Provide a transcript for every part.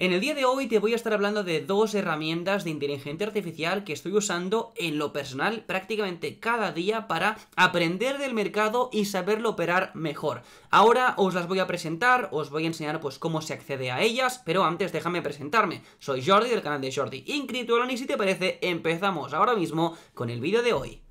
En el día de hoy te voy a estar hablando de dos herramientas de inteligencia artificial que estoy usando en lo personal prácticamente cada día para aprender del mercado y saberlo operar mejor. Ahora os las voy a presentar, os voy a enseñar pues cómo se accede a ellas, pero antes déjame presentarme. Soy Jordi del canal de Jordi Incritual y si te parece empezamos ahora mismo con el vídeo de hoy.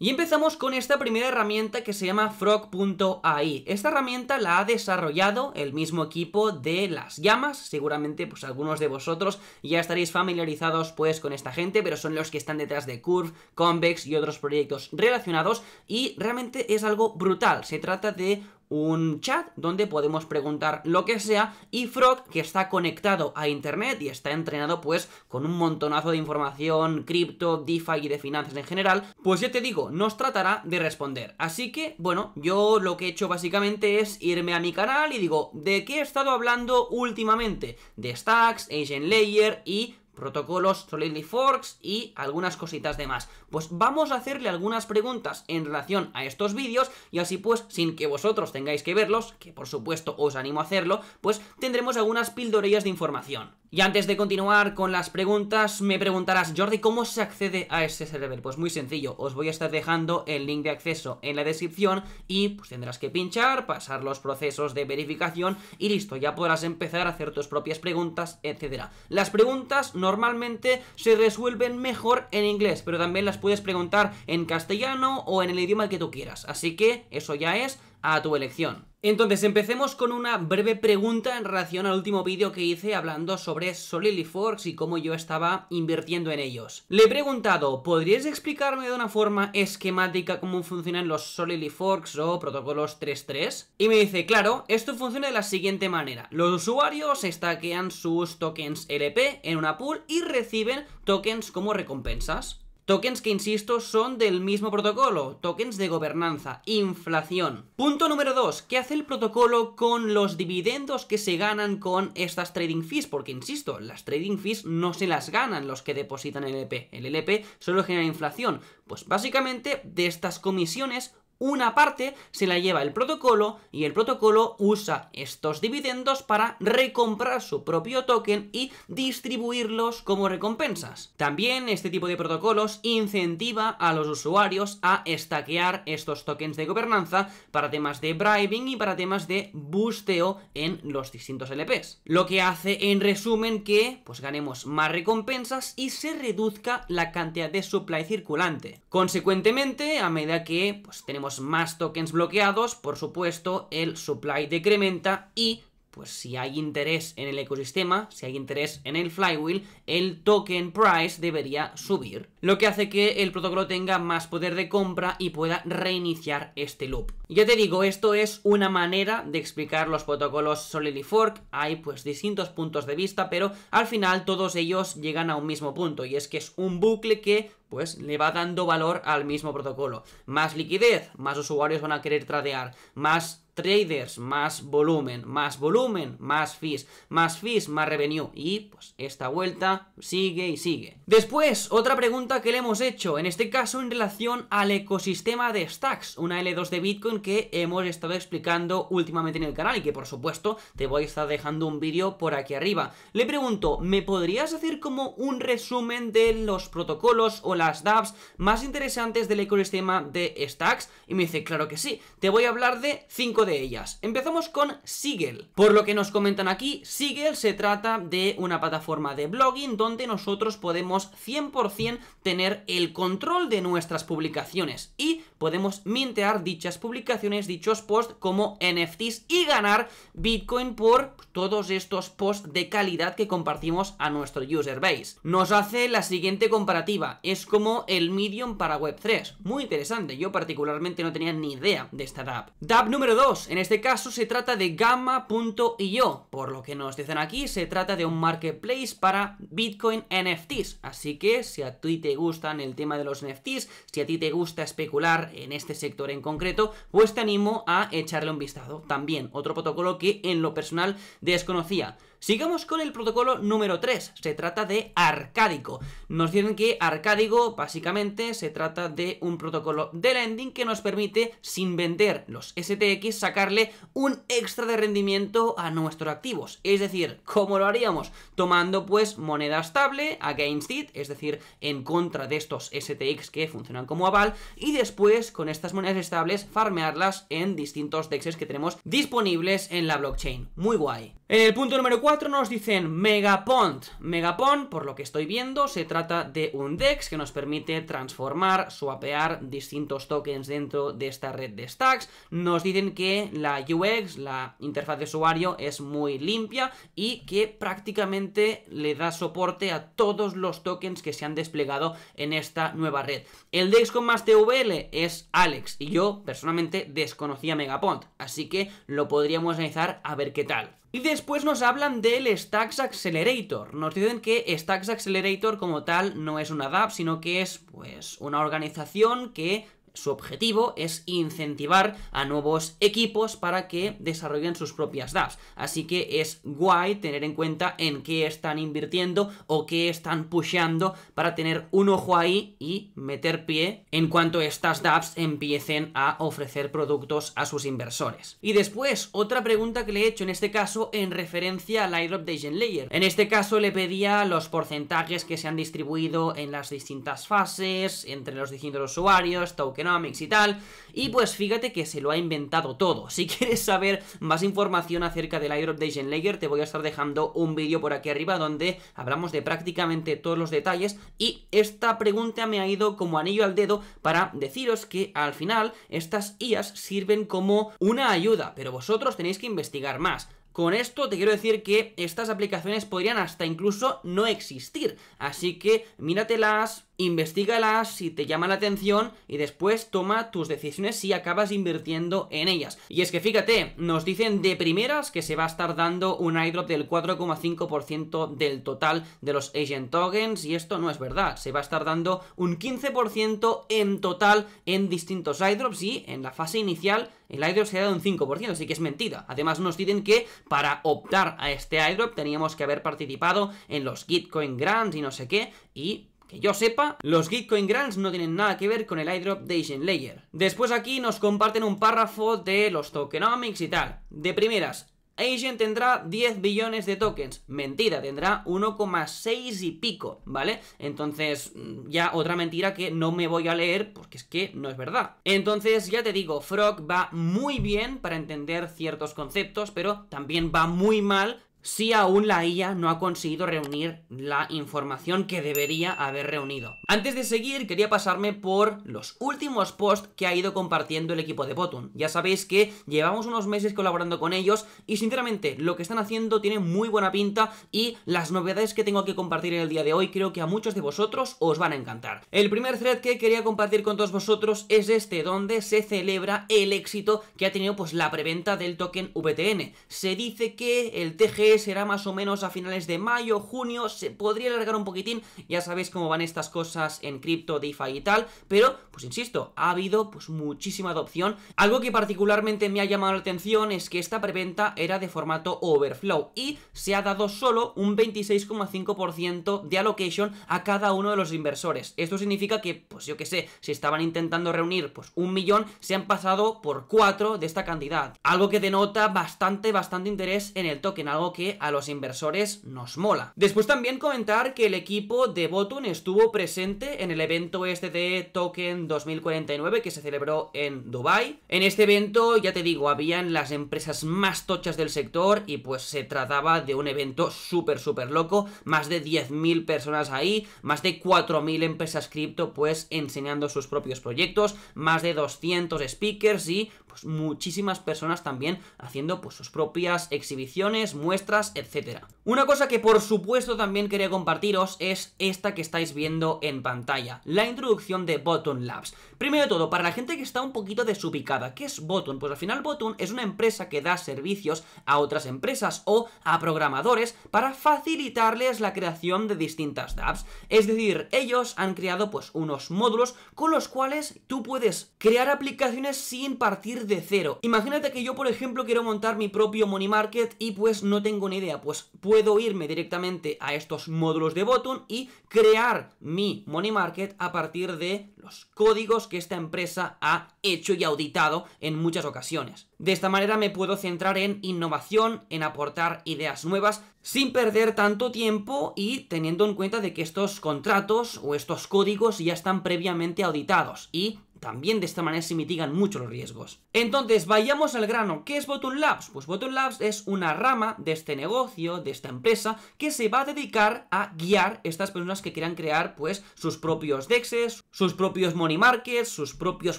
Y empezamos con esta primera herramienta que se llama frog.ai. Esta herramienta la ha desarrollado el mismo equipo de las llamas. Seguramente pues algunos de vosotros ya estaréis familiarizados pues con esta gente, pero son los que están detrás de Curve, Convex y otros proyectos relacionados y realmente es algo brutal. Se trata de un chat donde podemos preguntar lo que sea y Frog que está conectado a internet y está entrenado pues con un montonazo de información cripto, DeFi y de finanzas en general, pues ya te digo, nos tratará de responder. Así que bueno, yo lo que he hecho básicamente es irme a mi canal y digo, ¿de qué he estado hablando últimamente? De stacks, Agent Layer y protocolos, Solidly Forks y algunas cositas demás. más. Pues vamos a hacerle algunas preguntas en relación a estos vídeos y así pues, sin que vosotros tengáis que verlos, que por supuesto os animo a hacerlo, pues tendremos algunas pildorillas de información. Y antes de continuar con las preguntas, me preguntarás, Jordi, ¿cómo se accede a ese server? Pues muy sencillo, os voy a estar dejando el link de acceso en la descripción y pues tendrás que pinchar, pasar los procesos de verificación y listo, ya podrás empezar a hacer tus propias preguntas, etcétera. Las preguntas normalmente se resuelven mejor en inglés, pero también las puedes preguntar en castellano o en el idioma que tú quieras, así que eso ya es a tu elección. Entonces, empecemos con una breve pregunta en relación al último vídeo que hice hablando sobre Forks y cómo yo estaba invirtiendo en ellos. Le he preguntado, ¿podrías explicarme de una forma esquemática cómo funcionan los Forks o protocolos 3.3? Y me dice, claro, esto funciona de la siguiente manera. Los usuarios estaquean sus tokens LP en una pool y reciben tokens como recompensas. Tokens que, insisto, son del mismo protocolo, tokens de gobernanza, inflación. Punto número 2, ¿qué hace el protocolo con los dividendos que se ganan con estas trading fees? Porque, insisto, las trading fees no se las ganan los que depositan el LP, e el LP e solo genera inflación. Pues básicamente de estas comisiones una parte se la lleva el protocolo y el protocolo usa estos dividendos para recomprar su propio token y distribuirlos como recompensas. También este tipo de protocolos incentiva a los usuarios a estaquear estos tokens de gobernanza para temas de bribing y para temas de busteo en los distintos LPs. Lo que hace en resumen que pues ganemos más recompensas y se reduzca la cantidad de supply circulante. Consecuentemente, a medida que pues tenemos más tokens bloqueados, por supuesto el supply decrementa y pues si hay interés en el ecosistema, si hay interés en el flywheel, el token price debería subir, lo que hace que el protocolo tenga más poder de compra y pueda reiniciar este loop. Ya te digo, esto es una manera de explicar los protocolos Solid Fork, hay pues distintos puntos de vista, pero al final todos ellos llegan a un mismo punto y es que es un bucle que pues le va dando valor al mismo protocolo. Más liquidez, más usuarios van a querer tradear, más traders más volumen, más volumen, más fees, más fees, más revenue. Y pues esta vuelta sigue y sigue. Después, otra pregunta que le hemos hecho, en este caso en relación al ecosistema de stacks, una L2 de Bitcoin que hemos estado explicando últimamente en el canal y que por supuesto te voy a estar dejando un vídeo por aquí arriba. Le pregunto, ¿me podrías hacer como un resumen de los protocolos o las dApps más interesantes del ecosistema de stacks? Y me dice, claro que sí, te voy a hablar de 5 de ellas. Empezamos con Seagull Por lo que nos comentan aquí, Sigel se trata de una plataforma de blogging donde nosotros podemos 100% tener el control de nuestras publicaciones y podemos mintear dichas publicaciones, dichos posts como NFTs y ganar Bitcoin por todos estos posts de calidad que compartimos a nuestro user base. Nos hace la siguiente comparativa, es como el Medium para Web3, muy interesante, yo particularmente no tenía ni idea de esta DAP. DAP número 2, en este caso se trata de Gamma.io, por lo que nos dicen aquí, se trata de un marketplace para Bitcoin NFTs. Así que si a ti te gustan el tema de los NFTs, si a ti te gusta especular en este sector en concreto, pues te animo a echarle un vistazo. También otro protocolo que en lo personal desconocía. Sigamos con el protocolo número 3, se trata de Arcádico. Nos dicen que Arcádico básicamente se trata de un protocolo de lending que nos permite, sin vender los STX, sacarle un extra de rendimiento a nuestros activos. Es decir, ¿cómo lo haríamos? Tomando pues moneda estable against it, es decir, en contra de estos STX que funcionan como aval, y después con estas monedas estables farmearlas en distintos dexes que tenemos disponibles en la blockchain. Muy guay. el punto número 4, nos dicen Megapond Megapond, por lo que estoy viendo, se trata de un DEX que nos permite transformar, swapear distintos tokens dentro de esta red de stacks. Nos dicen que la UX, la interfaz de usuario, es muy limpia y que prácticamente le da soporte a todos los tokens que se han desplegado en esta nueva red. El DEX con más TVL es Alex y yo personalmente desconocía Megapond así que lo podríamos analizar a ver qué tal. Y después nos hablan del Stacks Accelerator. Nos dicen que Stacks Accelerator como tal no es una DAP, sino que es pues una organización que su objetivo es incentivar a nuevos equipos para que desarrollen sus propias DApps. Así que es guay tener en cuenta en qué están invirtiendo o qué están pusheando para tener un ojo ahí y meter pie en cuanto estas DApps empiecen a ofrecer productos a sus inversores. Y después, otra pregunta que le he hecho en este caso en referencia al iDrop de Layer. En este caso le pedía los porcentajes que se han distribuido en las distintas fases, entre los distintos usuarios, token mix y tal. Y pues fíjate que se lo ha inventado todo. Si quieres saber más información acerca del airdrop de Layer te voy a estar dejando un vídeo por aquí arriba donde hablamos de prácticamente todos los detalles. Y esta pregunta me ha ido como anillo al dedo para deciros que al final estas IAS sirven como una ayuda, pero vosotros tenéis que investigar más. Con esto te quiero decir que estas aplicaciones podrían hasta incluso no existir. Así que míratelas, Investígalas si te llama la atención y después toma tus decisiones si acabas invirtiendo en ellas. Y es que fíjate, nos dicen de primeras que se va a estar dando un airdrop del 4,5% del total de los agent tokens y esto no es verdad, se va a estar dando un 15% en total en distintos airdrops y en la fase inicial el airdrop se ha dado un 5%, así que es mentira. Además nos dicen que para optar a este airdrop teníamos que haber participado en los Gitcoin Grants y no sé qué y que yo sepa, los Gitcoin Grants no tienen nada que ver con el idrop de Asian Layer. Después aquí nos comparten un párrafo de los tokenomics y tal. De primeras, Asian tendrá 10 billones de tokens. Mentira, tendrá 1,6 y pico, ¿vale? Entonces, mm, ya otra mentira que no me voy a leer porque es que no es verdad. Entonces, ya te digo, Frog va muy bien para entender ciertos conceptos, pero también va muy mal si aún la IA no ha conseguido reunir la información que debería haber reunido. Antes de seguir, quería pasarme por los últimos posts que ha ido compartiendo el equipo de Botun. Ya sabéis que llevamos unos meses colaborando con ellos y sinceramente lo que están haciendo tiene muy buena pinta y las novedades que tengo que compartir en el día de hoy creo que a muchos de vosotros os van a encantar. El primer thread que quería compartir con todos vosotros es este, donde se celebra el éxito que ha tenido pues la preventa del token VTN. Se dice que el TG será más o menos a finales de mayo, junio, se podría alargar un poquitín, ya sabéis cómo van estas cosas en cripto, DeFi y tal, pero, pues insisto, ha habido pues muchísima adopción. Algo que particularmente me ha llamado la atención es que esta preventa era de formato overflow y se ha dado solo un 26,5% de allocation a cada uno de los inversores. Esto significa que, pues yo que sé, si estaban intentando reunir pues un millón, se han pasado por cuatro de esta cantidad. Algo que denota bastante, bastante interés en el token, algo que que a los inversores nos mola. Después también comentar que el equipo de Botun estuvo presente en el evento este de Token 2049 que se celebró en Dubai. En este evento, ya te digo, habían las empresas más tochas del sector y pues se trataba de un evento súper, súper loco. Más de 10.000 personas ahí, más de 4.000 empresas cripto pues enseñando sus propios proyectos, más de 200 speakers y pues, muchísimas personas también haciendo pues, sus propias exhibiciones, muestras, etc. Una cosa que por supuesto también quería compartiros es esta que estáis viendo en pantalla, la introducción de Button Labs. Primero de todo, para la gente que está un poquito desubicada, ¿qué es Button? Pues al final Button es una empresa que da servicios a otras empresas o a programadores para facilitarles la creación de distintas apps, Es decir, ellos han creado pues unos módulos con los cuales tú puedes crear aplicaciones sin partir de cero. Imagínate que yo, por ejemplo, quiero montar mi propio Money Market y pues no tengo ni idea. Pues puedo irme directamente a estos módulos de botón y crear mi Money Market a partir de los códigos que esta empresa ha hecho y auditado en muchas ocasiones. De esta manera me puedo centrar en innovación, en aportar ideas nuevas, sin perder tanto tiempo y teniendo en cuenta de que estos contratos o estos códigos ya están previamente auditados y también de esta manera se mitigan mucho los riesgos. Entonces, vayamos al grano. ¿Qué es Bottom Labs? Pues Bottom Labs es una rama de este negocio, de esta empresa, que se va a dedicar a guiar estas personas que quieran crear, pues, sus propios DEXs, sus propios money markets, sus propios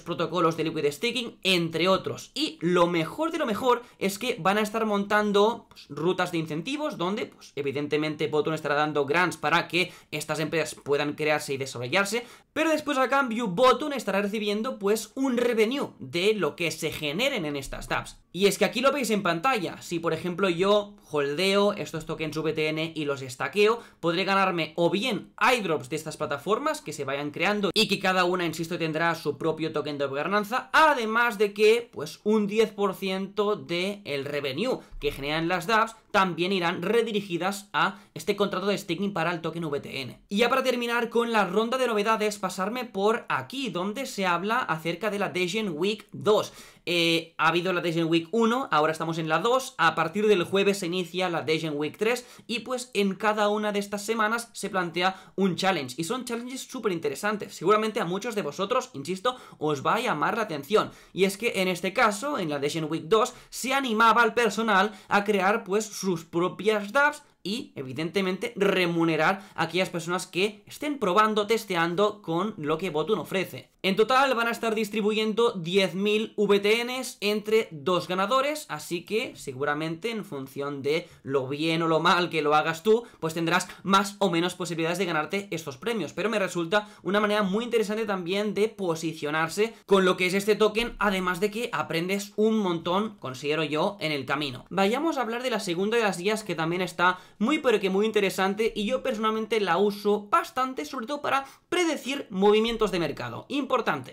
protocolos de liquid Sticking, entre otros. Y lo mejor de lo mejor es que van a estar montando pues, rutas de incentivos donde, pues, evidentemente Botun estará dando grants para que estas empresas puedan crearse y desarrollarse, pero después a cambio Botun estará recibiendo pues un revenue de lo que se generen en estas tabs. Y es que aquí lo veis en pantalla, si por ejemplo yo holdeo estos tokens VTN y los estaqueo, podré ganarme o bien iDrops de estas plataformas que se vayan creando y que cada una, insisto, tendrá su propio token de gobernanza, además de que, pues, un 10% del revenue que generan las dApps también irán redirigidas a este contrato de staking para el token VTN. Y ya para terminar con la ronda de novedades, pasarme por aquí, donde se habla acerca de la Degen Week 2. Eh, ha habido la Dejen Week 1, ahora estamos en la 2, a partir del jueves se inicia la Dejen Week 3 y pues en cada una de estas semanas se plantea un challenge y son challenges súper interesantes, seguramente a muchos de vosotros, insisto, os va a llamar la atención y es que en este caso, en la Dejen Week 2, se animaba al personal a crear pues sus propias DAPs y evidentemente remunerar a aquellas personas que estén probando, testeando con lo que Botun ofrece. En total van a estar distribuyendo 10.000 VTNs entre dos ganadores, así que seguramente en función de lo bien o lo mal que lo hagas tú, pues tendrás más o menos posibilidades de ganarte estos premios. Pero me resulta una manera muy interesante también de posicionarse con lo que es este token, además de que aprendes un montón, considero yo, en el camino. Vayamos a hablar de la segunda de las guías que también está muy pero que muy interesante y yo personalmente la uso bastante, sobre todo para predecir movimientos de mercado.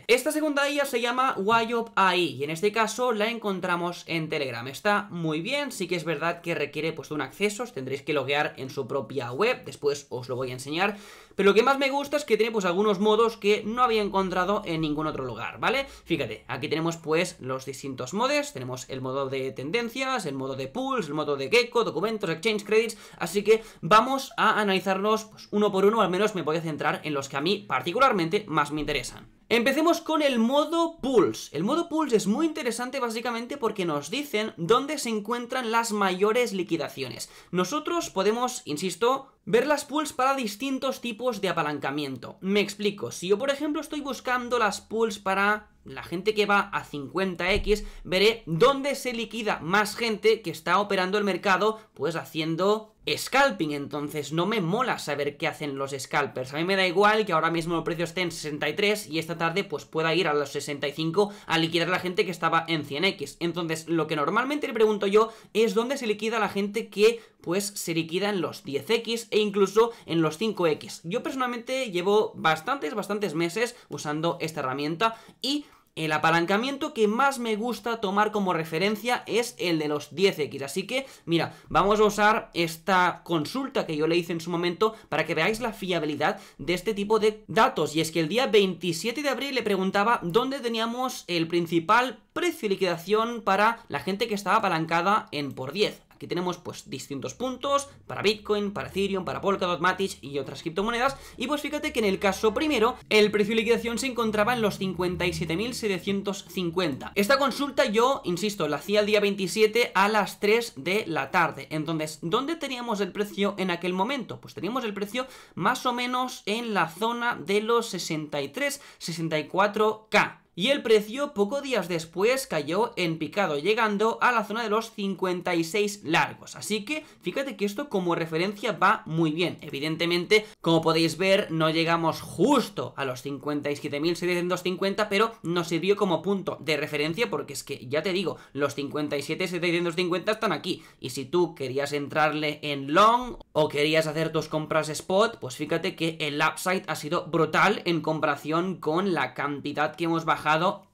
Esta segunda IA se llama Wyop AI y en este caso la encontramos en Telegram. Está muy bien, sí que es verdad que requiere pues un acceso, os tendréis que loguear en su propia web, después os lo voy a enseñar. Pero lo que más me gusta es que tiene pues algunos modos que no había encontrado en ningún otro lugar, ¿vale? Fíjate, aquí tenemos pues los distintos modes, tenemos el modo de tendencias, el modo de pools, el modo de gecko, documentos, exchange credits, así que vamos a analizarlos pues, uno por uno, al menos me voy a centrar en los que a mí particularmente más me interesan. Empecemos con el modo Pulse. El modo Pulse es muy interesante básicamente porque nos dicen dónde se encuentran las mayores liquidaciones. Nosotros podemos, insisto, ver las Pulse para distintos tipos de apalancamiento. Me explico, si yo por ejemplo estoy buscando las Pulse para la gente que va a 50x, veré dónde se liquida más gente que está operando el mercado, pues haciendo scalping, entonces no me mola saber qué hacen los scalpers. A mí me da igual que ahora mismo el precio esté en 63 y esta tarde pues pueda ir a los 65 a liquidar la gente que estaba en 100x. Entonces lo que normalmente le pregunto yo es dónde se liquida la gente que pues se liquida en los 10x e incluso en los 5x. Yo personalmente llevo bastantes, bastantes meses usando esta herramienta y el apalancamiento que más me gusta tomar como referencia es el de los 10X. Así que, mira, vamos a usar esta consulta que yo le hice en su momento para que veáis la fiabilidad de este tipo de datos. Y es que el día 27 de abril le preguntaba dónde teníamos el principal precio de liquidación para la gente que estaba apalancada en por 10. Aquí tenemos pues distintos puntos para Bitcoin, para Ethereum, para Polkadot, Matic y otras criptomonedas. Y pues fíjate que en el caso primero, el precio de liquidación se encontraba en los 57.750. Esta consulta yo, insisto, la hacía el día 27 a las 3 de la tarde. Entonces, ¿dónde teníamos el precio en aquel momento? Pues teníamos el precio más o menos en la zona de los 63, 64K y el precio poco días después cayó en picado, llegando a la zona de los 56 largos. Así que fíjate que esto como referencia va muy bien. Evidentemente, como podéis ver, no llegamos justo a los 57.750, pero nos sirvió como punto de referencia porque es que, ya te digo, los 57.750 están aquí. Y si tú querías entrarle en long o querías hacer tus compras spot, pues fíjate que el upside ha sido brutal en comparación con la cantidad que hemos bajado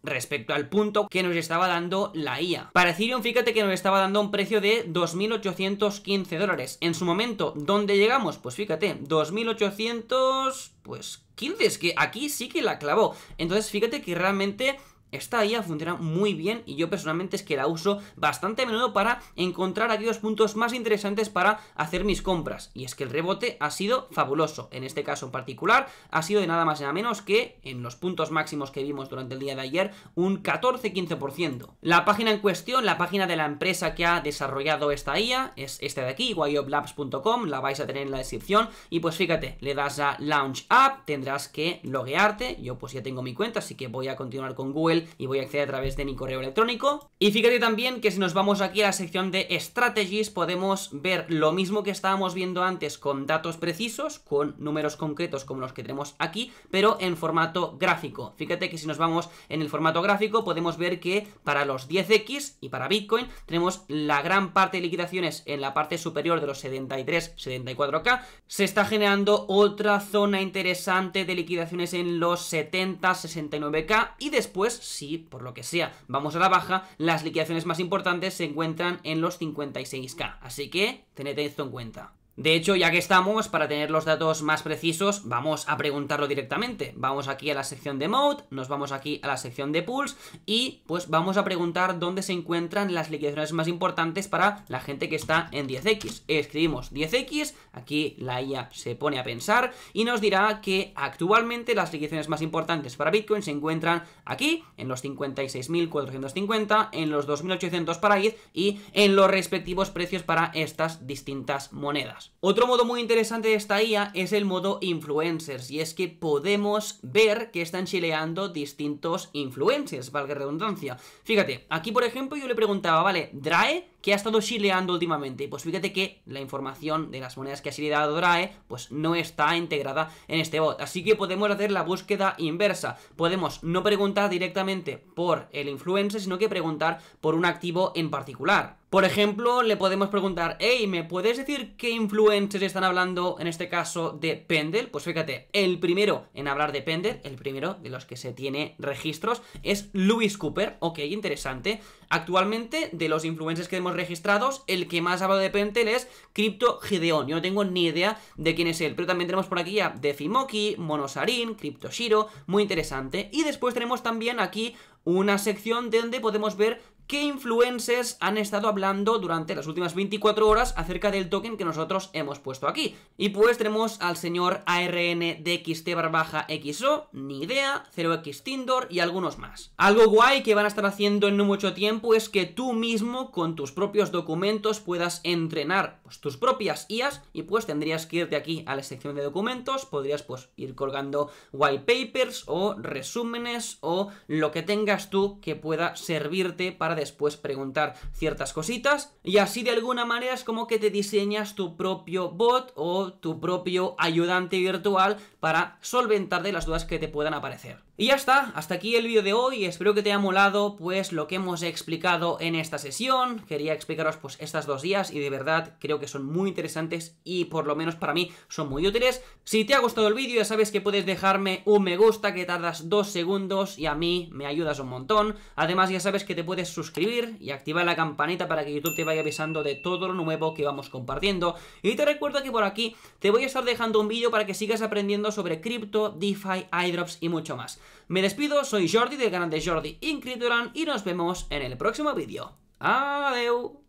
respecto al punto que nos estaba dando la IA. Para Ethereum, fíjate que nos estaba dando un precio de 2.815 dólares. En su momento, ¿dónde llegamos? Pues fíjate, 2.800... pues 15, es que aquí sí que la clavó. Entonces, fíjate que realmente esta IA funciona muy bien y yo personalmente es que la uso bastante a menudo para encontrar aquellos puntos más interesantes para hacer mis compras. Y es que el rebote ha sido fabuloso. En este caso en particular ha sido de nada más y nada menos que en los puntos máximos que vimos durante el día de ayer un 14-15%. La página en cuestión, la página de la empresa que ha desarrollado esta IA es esta de aquí, wyoblabs.com, la vais a tener en la descripción y pues fíjate, le das a Launch App, tendrás que loguearte, yo pues ya tengo mi cuenta así que voy a continuar con Google y voy a acceder a través de mi correo electrónico. Y fíjate también que si nos vamos aquí a la sección de Strategies podemos ver lo mismo que estábamos viendo antes con datos precisos, con números concretos como los que tenemos aquí, pero en formato gráfico. Fíjate que si nos vamos en el formato gráfico podemos ver que para los 10X y para Bitcoin tenemos la gran parte de liquidaciones en la parte superior de los 73-74K. Se está generando otra zona interesante de liquidaciones en los 70-69K y después si por lo que sea vamos a la baja, las liquidaciones más importantes se encuentran en los 56k. Así que tened esto en cuenta. De hecho, ya que estamos, para tener los datos más precisos, vamos a preguntarlo directamente. Vamos aquí a la sección de mode, nos vamos aquí a la sección de pools y pues vamos a preguntar dónde se encuentran las liquidaciones más importantes para la gente que está en 10X. Escribimos 10X, aquí la IA se pone a pensar y nos dirá que actualmente las liquidaciones más importantes para Bitcoin se encuentran aquí, en los 56.450, en los 2.800 para ETH y en los respectivos precios para estas distintas monedas. Otro modo muy interesante de esta IA es el modo influencers y es que podemos ver que están chileando distintos influencers, valga redundancia. Fíjate, aquí por ejemplo yo le preguntaba, vale, Drae que ha estado chileando últimamente. Pues fíjate que la información de las monedas que ha dado DRAE, pues no está integrada en este bot. Así que podemos hacer la búsqueda inversa. Podemos no preguntar directamente por el influencer, sino que preguntar por un activo en particular. Por ejemplo, le podemos preguntar, hey, ¿me puedes decir qué influencers están hablando en este caso de Pendel? Pues fíjate, el primero en hablar de Pendel, el primero de los que se tiene registros, es Louis Cooper. Ok, interesante. Actualmente, de los influencers que hemos registrados, el que más ha hablado de Pentel es Crypto Gideon. Yo no tengo ni idea de quién es él, pero también tenemos por aquí a Defimoki, Monosarin, Crypto Shiro, muy interesante. Y después tenemos también aquí una sección de donde podemos ver qué influencers han estado hablando durante las últimas 24 horas acerca del token que nosotros hemos puesto aquí. Y pues tenemos al señor ARNDXT barbaja XO, ni idea, 0 xtindor y algunos más. Algo guay que van a estar haciendo en no mucho tiempo es que tú mismo con tus propios documentos puedas entrenar pues, tus propias IAs y pues tendrías que irte aquí a la sección de documentos, podrías pues ir colgando white papers o resúmenes o lo que tengas tú que pueda servirte para después preguntar ciertas cositas. Y así de alguna manera es como que te diseñas tu propio bot o tu propio ayudante virtual para solventar de las dudas que te puedan aparecer. Y ya está, hasta aquí el vídeo de hoy, espero que te haya molado pues lo que hemos explicado en esta sesión, quería explicaros pues estas dos días y de verdad creo que son muy interesantes y por lo menos para mí son muy útiles. Si te ha gustado el vídeo ya sabes que puedes dejarme un me gusta que tardas dos segundos y a mí me ayudas un montón, además ya sabes que te puedes suscribir y activar la campanita para que YouTube te vaya avisando de todo lo nuevo que vamos compartiendo y te recuerdo que por aquí te voy a estar dejando un vídeo para que sigas aprendiendo sobre cripto, DeFi, iDrops y mucho más. Me despido, soy Jordi del canal de Jordi Incrituran y nos vemos en el próximo vídeo. Adeu.